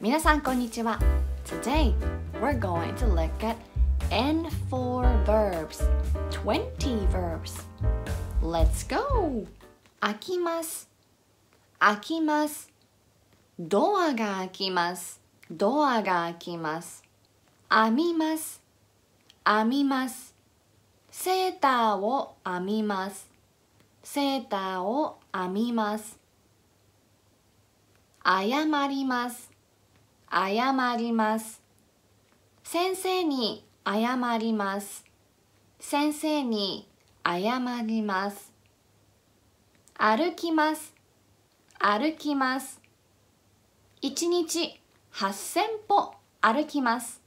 みなさんこんにちは Today we're going to look at N4 verbs 20 verbs Let's go! 開きます開きますドアが開きますドアが開きます編みます編みますセーターを編みますセーターを編みます謝ります謝ります先生に謝ります先生に謝ります歩きます歩きます一日八千歩歩きます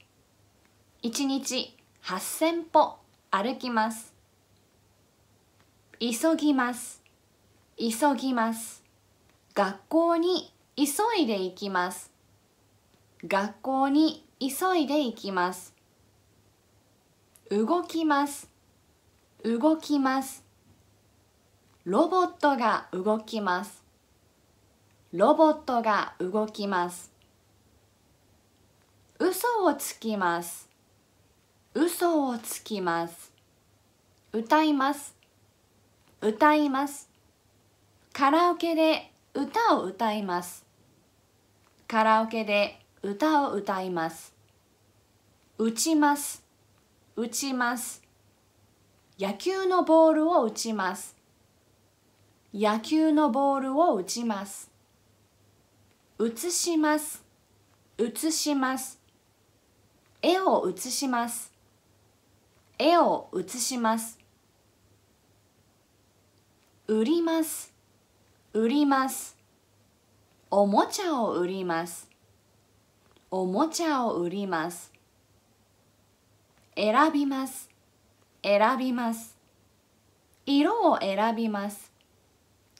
一日八千歩歩きます急ぎます急ぎます学校に急いで行きます学校に急いで行きます動きます動きますロボットが動きますロボットが動きます嘘をつきます嘘をつきます歌います歌いますカラオケで歌を歌いますカラオケで歌を歌います打ちます打ちます野球のボールを打ちます野球のボールを打ちます写します写します絵を写します絵を写します売ります売りますおもちゃを売りますおもちゃを売ります選びます選びます色を選びます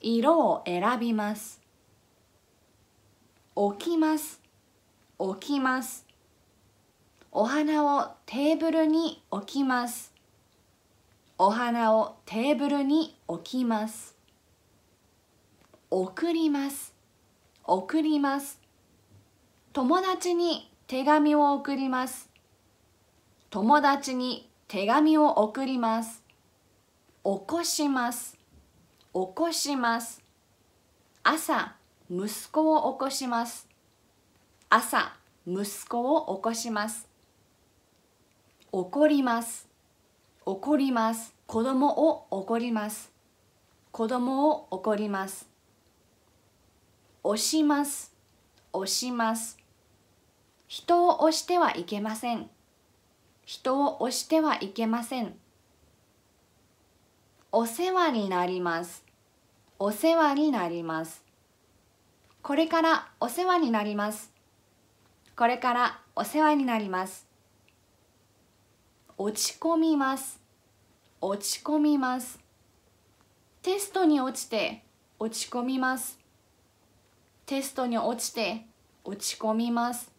色を選びます置きます置きますお花をテーブルに置きますお花をテーブルに置きます送ります送ります友達に手紙を送ります友達に手紙を送ります起こします起こします朝息子を起こします朝息子を起こします怒ります怒ります子供を怒ります子供を怒ります押します押します人を押してはいけません人を押してはいけませんお世話になりますお世話になりますこれからお世話になりますこれからお世話になります落ち込みます落ち込みますテストに落ちて落ち込みますテストに落ちて落ち込みます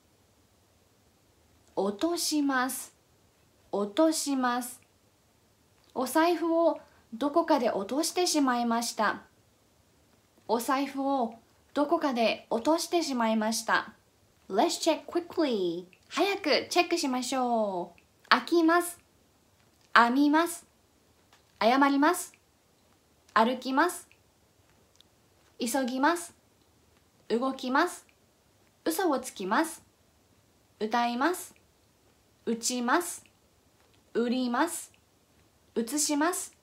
落とします落としますお財布をどこかで落としてしまいましたお財布をどこかで落としてしまいました Let's check quickly 早くチェックしましょう開きます編みます謝ります歩きます急ぎます動きます嘘をつきます歌います打ちます売ります移します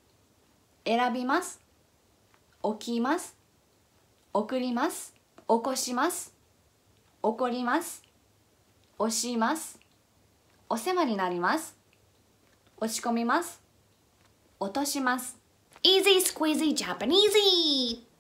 選びます置きます送ります起こします起こります押しますお世話になります落ち込みます落とします Easy Squeezy Japanese!